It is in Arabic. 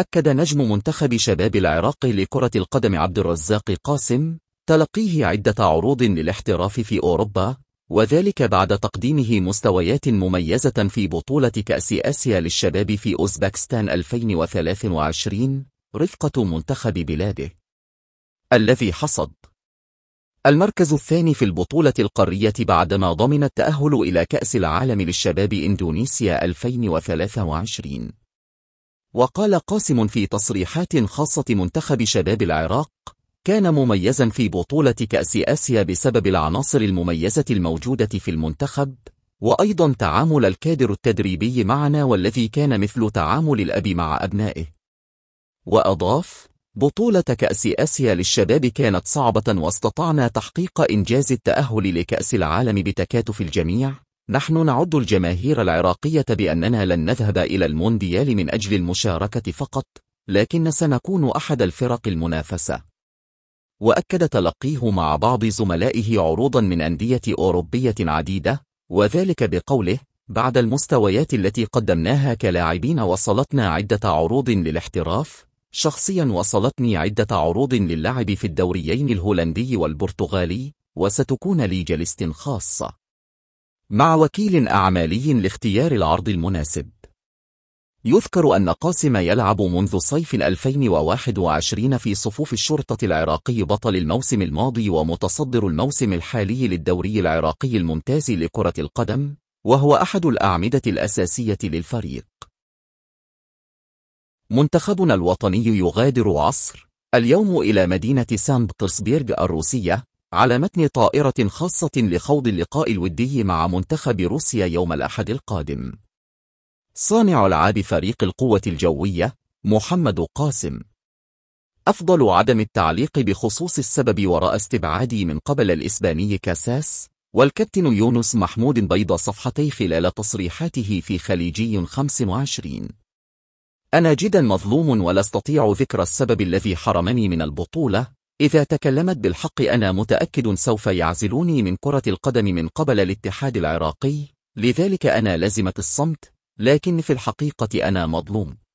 أكد نجم منتخب شباب العراق لكرة القدم عبد الرزاق قاسم تلقيه عدة عروض للاحتراف في أوروبا وذلك بعد تقديمه مستويات مميزة في بطولة كأس آسيا للشباب في أوزبكستان 2023 رفقة منتخب بلاده الذي حصد المركز الثاني في البطولة القارية بعدما ضمن التأهل إلى كأس العالم للشباب إندونيسيا 2023 وقال قاسم في تصريحات خاصة منتخب شباب العراق كان مميزا في بطولة كأس آسيا بسبب العناصر المميزة الموجودة في المنتخب وأيضا تعامل الكادر التدريبي معنا والذي كان مثل تعامل الأب مع أبنائه وأضاف بطولة كأس آسيا للشباب كانت صعبة واستطعنا تحقيق إنجاز التأهل لكأس العالم بتكاتف الجميع نحن نعد الجماهير العراقية بأننا لن نذهب إلى المونديال من أجل المشاركة فقط لكن سنكون أحد الفرق المنافسة وأكد تلقيه مع بعض زملائه عروضا من أندية أوروبية عديدة وذلك بقوله بعد المستويات التي قدمناها كلاعبين وصلتنا عدة عروض للاحتراف شخصيا وصلتني عدة عروض للعب في الدوريين الهولندي والبرتغالي وستكون لي جلست خاصة مع وكيل أعمالي لاختيار العرض المناسب. يذكر أن قاسم يلعب منذ صيف 2021 في صفوف الشرطة العراقي بطل الموسم الماضي ومتصدر الموسم الحالي للدوري العراقي الممتاز لكرة القدم، وهو أحد الأعمدة الأساسية للفريق. منتخبنا الوطني يغادر عصر اليوم إلى مدينة سان بطرسبيرغ الروسية على متن طائرة خاصة لخوض اللقاء الودي مع منتخب روسيا يوم الأحد القادم صانع ألعاب فريق القوة الجوية محمد قاسم أفضل عدم التعليق بخصوص السبب وراء استبعادي من قبل الإسباني كاساس والكابتن يونس محمود بيض صفحتي خلال تصريحاته في خليجي 25 أنا جدا مظلوم ولا استطيع ذكر السبب الذي حرمني من البطولة إذا تكلمت بالحق أنا متأكد سوف يعزلوني من كرة القدم من قبل الاتحاد العراقي لذلك أنا لزمت الصمت لكن في الحقيقة أنا مظلوم